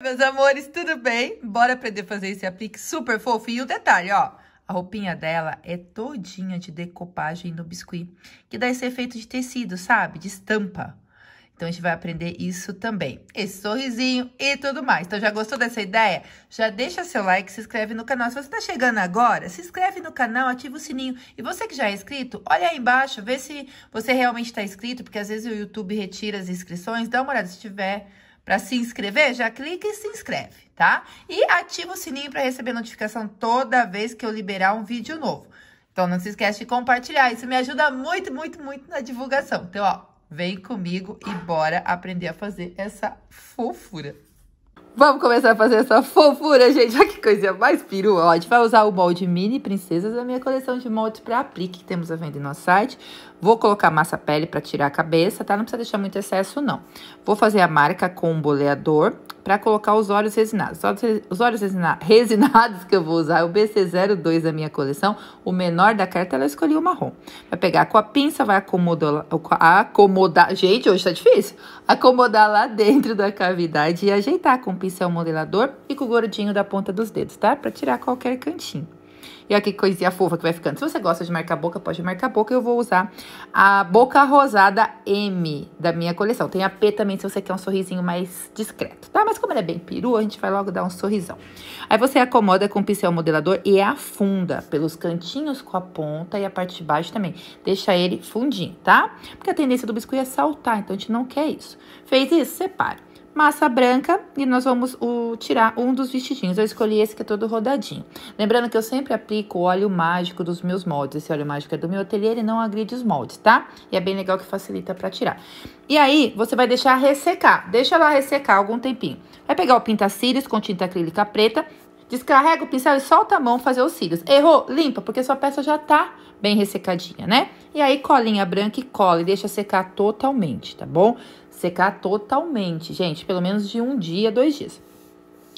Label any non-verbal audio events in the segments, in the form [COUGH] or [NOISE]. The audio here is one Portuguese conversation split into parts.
Meus amores, tudo bem? Bora aprender a fazer esse aplique super fofo. E o detalhe, ó, a roupinha dela é todinha de decopagem no biscuit, que dá esse efeito de tecido, sabe? De estampa. Então, a gente vai aprender isso também. Esse sorrisinho e tudo mais. Então, já gostou dessa ideia? Já deixa seu like, se inscreve no canal. Se você está chegando agora, se inscreve no canal, ativa o sininho. E você que já é inscrito, olha aí embaixo, vê se você realmente está inscrito, porque às vezes o YouTube retira as inscrições. Dá uma olhada se tiver... Para se inscrever, já clica e se inscreve, tá? E ativa o sininho para receber notificação toda vez que eu liberar um vídeo novo. Então, não se esquece de compartilhar. Isso me ajuda muito, muito, muito na divulgação. Então, ó, vem comigo e bora aprender a fazer essa fofura. Vamos começar a fazer essa fofura, gente. Olha que coisa mais peru. a gente vai usar o molde mini princesas da minha coleção de moldes para aplique que temos à venda no nosso site. Vou colocar massa pele para tirar a cabeça, tá? Não precisa deixar muito excesso, não. Vou fazer a marca com um boleador para colocar os olhos resinados. Os olhos [LAUGHS] resinados que eu vou usar é o BC02 da minha coleção, o menor da carta ela escolhi o marrom. Vai pegar com a pinça, vai acomodar, acomodar... Gente, hoje tá difícil. Acomodar lá dentro da cavidade e ajeitar com o pincel modelador e com o gordinho da ponta dos dedos, tá? Para tirar qualquer cantinho. E olha que coisinha fofa que vai ficando. Se você gosta de marcar boca, pode marcar boca. Eu vou usar a Boca Rosada M da minha coleção. Tem a P também, se você quer um sorrisinho mais discreto, tá? Mas como ela é bem perua, a gente vai logo dar um sorrisão. Aí você acomoda com o pincel modelador e afunda pelos cantinhos com a ponta e a parte de baixo também. Deixa ele fundinho, tá? Porque a tendência do biscoito é saltar, então a gente não quer isso. Fez isso? Separe massa branca e nós vamos o, tirar um dos vestidinhos. Eu escolhi esse que é todo rodadinho. Lembrando que eu sempre aplico o óleo mágico dos meus moldes. Esse óleo mágico é do meu ateliê, ele não agride os moldes, tá? E é bem legal que facilita para tirar. E aí, você vai deixar ressecar. Deixa ela ressecar algum tempinho. Vai pegar o pinta cílios com tinta acrílica preta Descarrega o pincel e solta a mão fazer os cílios. Errou? Limpa, porque sua peça já tá bem ressecadinha, né? E aí, colinha branca e cola e deixa secar totalmente, tá bom? Secar totalmente, gente, pelo menos de um dia, dois dias.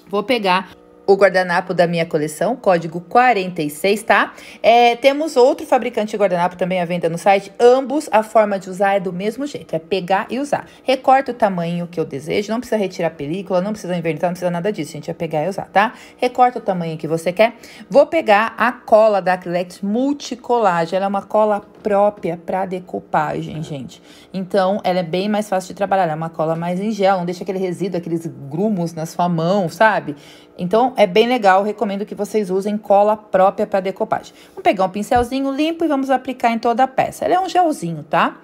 Vou pegar o guardanapo da minha coleção, código 46, tá? É, temos outro fabricante de guardanapo também à venda no site. Ambos, a forma de usar é do mesmo jeito, é pegar e usar. Recorta o tamanho que eu desejo, não precisa retirar película, não precisa envernizar, não precisa nada disso, gente, é pegar e usar, tá? Recorta o tamanho que você quer. Vou pegar a cola da Acrylex Multicolagem, ela é uma cola própria para decupagem, gente. Então, ela é bem mais fácil de trabalhar, ela é uma cola mais em gel, não deixa aquele resíduo, aqueles grumos na sua mão, sabe? Então, é bem legal, recomendo que vocês usem cola própria para decopagem. Vamos pegar um pincelzinho limpo e vamos aplicar em toda a peça. Ele é um gelzinho, tá?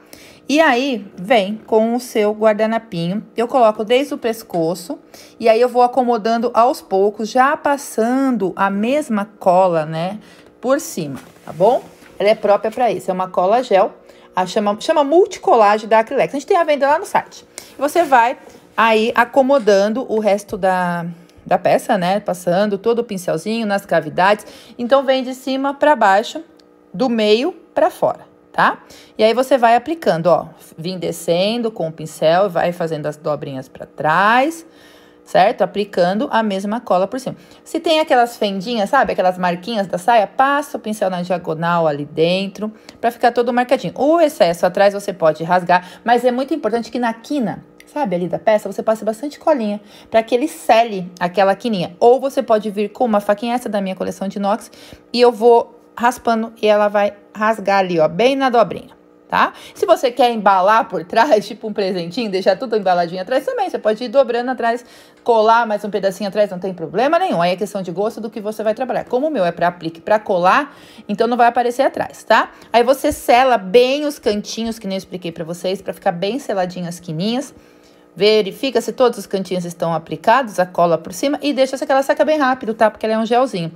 E aí, vem com o seu guardanapinho. Eu coloco desde o pescoço e aí eu vou acomodando aos poucos, já passando a mesma cola, né, por cima, tá bom? Ela é própria para isso, é uma cola gel, a chama, chama multicolagem da Acrylex. A gente tem a venda lá no site. Você vai aí acomodando o resto da, da peça, né? Passando todo o pincelzinho nas cavidades. Então, vem de cima para baixo, do meio para fora tá? E aí você vai aplicando, ó, vim descendo com o pincel, vai fazendo as dobrinhas para trás, certo? Aplicando a mesma cola por cima. Se tem aquelas fendinhas, sabe? Aquelas marquinhas da saia, passa o pincel na diagonal ali dentro, para ficar todo marcadinho. O excesso atrás você pode rasgar, mas é muito importante que na quina sabe, ali da peça, você passa bastante colinha para que ele cele aquela quininha. Ou você pode vir com uma faquinha, essa da minha coleção de inox, e eu vou raspando e ela vai rasgar ali, ó, bem na dobrinha. Tá? Se você quer embalar por [LAUGHS] trás, tipo um presentinho, deixar tudo embaladinho atrás também, você pode ir dobrando atrás, colar mais um pedacinho atrás, não tem problema nenhum. Aí é questão de gosto do que você vai trabalhar. Como o meu é para aplique, para colar, então não vai aparecer atrás, tá? Aí você sela bem os cantinhos, que nem eu expliquei para vocês, para ficar bem seladinho as quininhas. Verifica se todos os cantinhos estão aplicados, a cola por cima e deixa que ela seca bem rápido, tá? Porque ela é um gelzinho.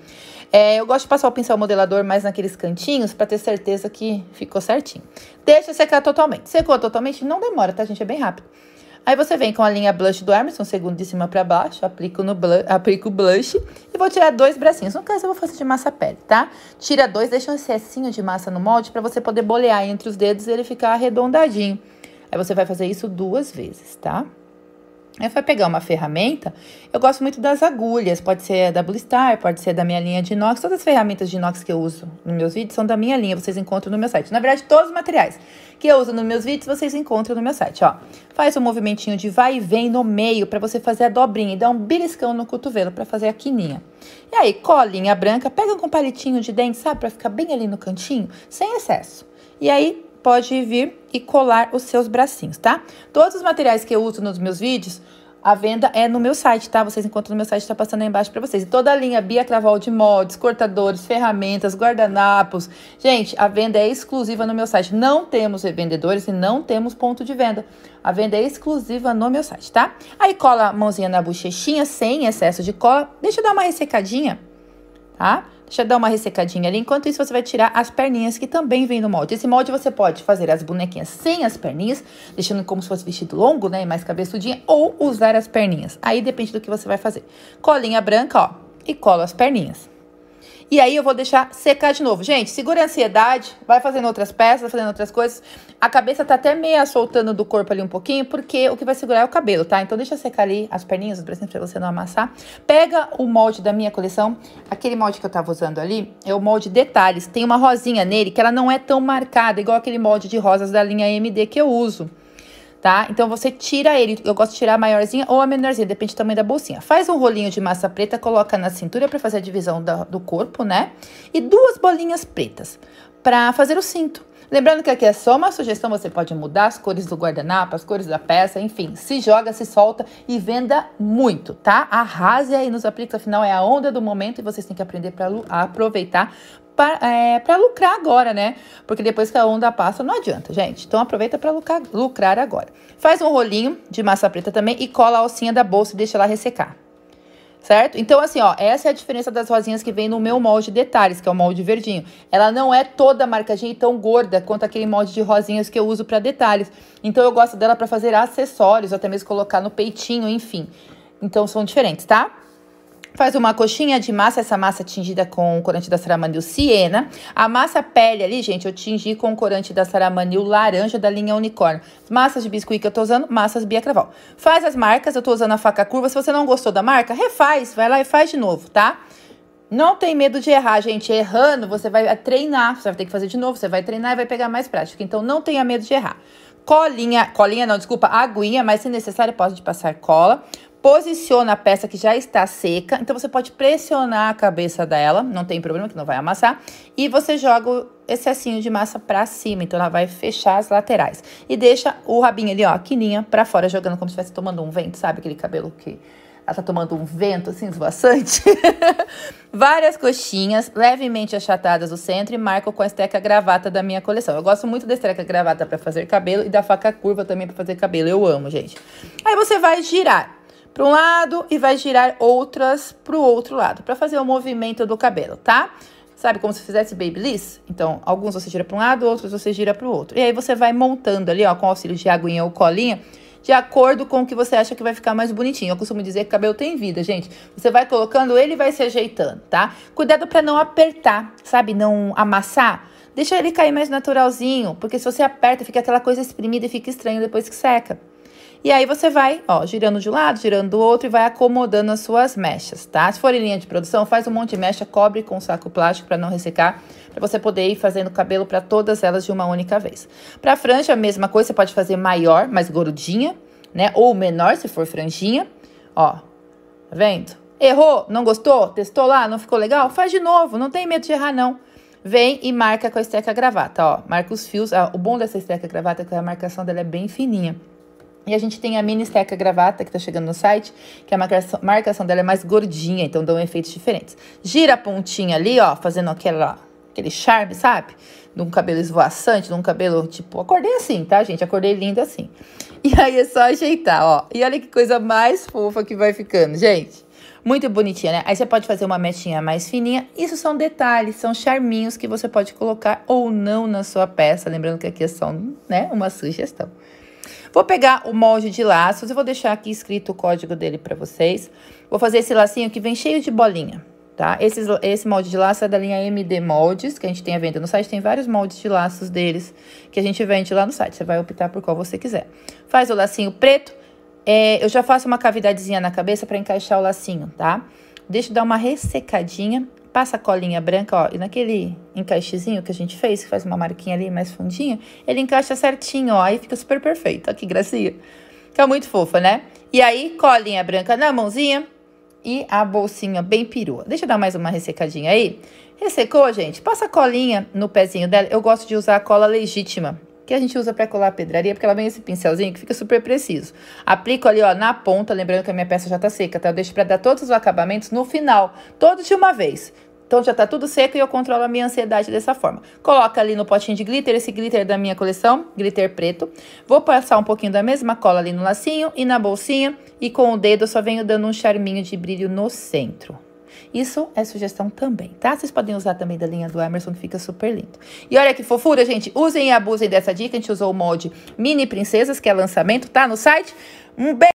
É, eu gosto de passar o pincel modelador mais naqueles cantinhos para ter certeza que ficou certinho. Deixa secar totalmente. Secou totalmente, não demora, tá, gente? É bem rápido. Aí você vem com a linha blush do Emerson, segundo de cima para baixo, aplico, no blush, aplico o blush e vou tirar dois bracinhos. No caso, eu vou fazer de massa pele, tá? Tira dois, deixa um excessinho de massa no molde para você poder bolear entre os dedos e ele ficar arredondadinho. Aí você vai fazer isso duas vezes, tá? Aí vai pegar uma ferramenta, eu gosto muito das agulhas, pode ser da Blue Star, pode ser da minha linha de inox, todas as ferramentas de inox que eu uso nos meus vídeos são da minha linha, vocês encontram no meu site. Na verdade, todos os materiais que eu uso nos meus vídeos, vocês encontram no meu site, ó. Faz um movimentinho de vai e vem no meio para você fazer a dobrinha e dar um beliscão no cotovelo para fazer a quininha. E aí, colinha branca, pega com um palitinho de dente, sabe, para ficar bem ali no cantinho, sem excesso. E aí, pode vir e colar os seus bracinhos, tá? Todos os materiais que eu uso nos meus vídeos, a venda é no meu site, tá? Vocês encontram no meu site, tá passando aí embaixo para vocês. E toda a linha Bia Craval de moldes, cortadores, ferramentas, guardanapos. Gente, a venda é exclusiva no meu site. Não temos revendedores e não temos ponto de venda. A venda é exclusiva no meu site, tá? Aí cola a mãozinha na bochechinha, sem excesso de cola. Deixa eu dar uma ressecadinha, tá? Deixa eu dar uma ressecadinha ali. Enquanto isso, você vai tirar as perninhas que também vem no molde. Esse molde você pode fazer as bonequinhas sem as perninhas, deixando como se fosse vestido longo, né? Mais cabeçudinha, ou usar as perninhas. Aí depende do que você vai fazer. Colinha branca, ó, e cola as perninhas. E aí eu vou deixar secar de novo. Gente, segura a ansiedade, vai fazendo outras peças, vai fazendo outras coisas. A cabeça tá até meia soltando do corpo ali um pouquinho, porque o que vai segurar é o cabelo, tá? Então deixa secar ali as perninhas, os bracinhos, pra você não amassar. Pega o molde da minha coleção, aquele molde que eu tava usando ali, é o molde detalhes. Tem uma rosinha nele que ela não é tão marcada, igual aquele molde de rosas da linha MD que eu uso tá? Então você tira ele, eu gosto de tirar a maiorzinha ou a menorzinha, depende do tamanho da bolsinha. Faz um rolinho de massa preta, coloca na cintura para fazer a divisão do, do corpo, né? E duas bolinhas pretas para fazer o cinto. Lembrando que aqui é só uma sugestão, você pode mudar as cores do guardanapo, as cores da peça, enfim, se joga, se solta e venda muito, tá? Arrase aí nos apliques, afinal é a onda do momento e vocês têm que aprender para aproveitar para é, lucrar agora, né? Porque depois que a onda passa, não adianta, gente. Então aproveita para lucrar, lucrar agora. Faz um rolinho de massa preta também e cola a alcinha da bolsa e deixa ela ressecar. Certo? Então, assim, ó, essa é a diferença das rosinhas que vem no meu molde de detalhes, que é o molde verdinho. Ela não é toda marcadinha e tão gorda quanto aquele molde de rosinhas que eu uso para detalhes. Então, eu gosto dela para fazer acessórios, até mesmo colocar no peitinho, enfim. Então, são diferentes, tá? Faz uma coxinha de massa, essa massa tingida com corante da Saramanil Siena. A massa pele ali, gente, eu tingi com corante da Saramanil Laranja da linha Unicórnio. Massas de biscuit que eu tô usando, massas Bia Craval. Faz as marcas, eu tô usando a faca curva. Se você não gostou da marca, refaz, vai lá e faz de novo, tá? Não tem medo de errar, gente. Errando, você vai treinar, você vai ter que fazer de novo, você vai treinar e vai pegar mais prática. Então, não tenha medo de errar. Colinha, colinha não, desculpa, aguinha, mas se necessário pode passar cola posiciona a peça que já está seca. Então você pode pressionar a cabeça dela, não tem problema que não vai amassar, e você joga o excessinho de massa para cima, então ela vai fechar as laterais. E deixa o rabinho ali, ó, quininha para fora, jogando como se estivesse tomando um vento, sabe aquele cabelo que ela tá tomando um vento assim esvoaçante. [LAUGHS] Várias coxinhas levemente achatadas no centro e marco com a esteca gravata da minha coleção. Eu gosto muito da esteca gravata para fazer cabelo e da faca curva também para fazer cabelo. Eu amo, gente. Aí você vai girar para um lado e vai girar outras para o outro lado, para fazer o movimento do cabelo, tá? Sabe como se fizesse babyliss? Então, alguns você gira para um lado, outros você gira para o outro. E aí você vai montando ali, ó, com auxílio de aguinha ou colinha, de acordo com o que você acha que vai ficar mais bonitinho. Eu costumo dizer que cabelo tem vida, gente. Você vai colocando ele vai se ajeitando, tá? Cuidado para não apertar, sabe? Não amassar. Deixa ele cair mais naturalzinho, porque se você aperta, fica aquela coisa espremida e fica estranho depois que seca. E aí você vai, ó, girando de um lado, girando do outro e vai acomodando as suas mechas, tá? Se for em linha de produção, faz um monte de mecha, cobre com um saco plástico para não ressecar, para você poder ir fazendo o cabelo para todas elas de uma única vez. Para franja, a mesma coisa, você pode fazer maior, mais gordinha, né? Ou menor, se for franjinha, ó. Tá vendo? Errou? Não gostou? Testou lá? Não ficou legal? Faz de novo, não tem medo de errar, não. Vem e marca com a esteca gravata, ó. Marca os fios. Ah, o bom dessa esteca gravata é que a marcação dela é bem fininha. E a gente tem a mini esteca gravata que tá chegando no site, que é a marcação, marcação dela é mais gordinha, então dão efeitos diferentes. Gira a pontinha ali, ó, fazendo aquela, aquele charme, sabe? De um cabelo esvoaçante, de um cabelo tipo. Acordei assim, tá, gente? Acordei lindo assim. E aí é só ajeitar, ó. E olha que coisa mais fofa que vai ficando, gente. Muito bonitinha, né? Aí você pode fazer uma mechinha mais fininha. Isso são detalhes, são charminhos que você pode colocar ou não na sua peça. Lembrando que aqui é só né, uma sugestão. Vou pegar o molde de laços, eu vou deixar aqui escrito o código dele para vocês. Vou fazer esse lacinho que vem cheio de bolinha, tá? Esse, esse molde de laço é da linha MD Moldes, que a gente tem à venda no site. Tem vários moldes de laços deles que a gente vende lá no site. Você vai optar por qual você quiser. Faz o lacinho preto. É, eu já faço uma cavidadezinha na cabeça para encaixar o lacinho, tá? Deixa eu dar uma ressecadinha passa a colinha branca, ó, e naquele encaixezinho que a gente fez, que faz uma marquinha ali mais fundinho, ele encaixa certinho, ó, aí fica super perfeito. Ó, que gracinha. Fica muito fofa, né? E aí, colinha branca na mãozinha e a bolsinha bem perua. Deixa eu dar mais uma ressecadinha aí. Ressecou, gente? Passa a colinha no pezinho dela. Eu gosto de usar a cola legítima, que a gente usa para colar a pedraria, porque ela vem esse pincelzinho que fica super preciso. Aplico ali, ó, na ponta, lembrando que a minha peça já tá seca, tá? Eu deixo para dar todos os acabamentos no final, todos de uma vez. Então já tá tudo seco e eu controlo a minha ansiedade dessa forma. Coloca ali no potinho de glitter, esse glitter da minha coleção, glitter preto. Vou passar um pouquinho da mesma cola ali no lacinho e na bolsinha. E com o dedo eu só venho dando um charminho de brilho no centro. Isso é sugestão também, tá? Vocês podem usar também da linha do Emerson, que fica super lindo. E olha que fofura, gente. Usem e abusem dessa dica. A gente usou o molde Mini Princesas, que é lançamento, tá? No site. Um beijo!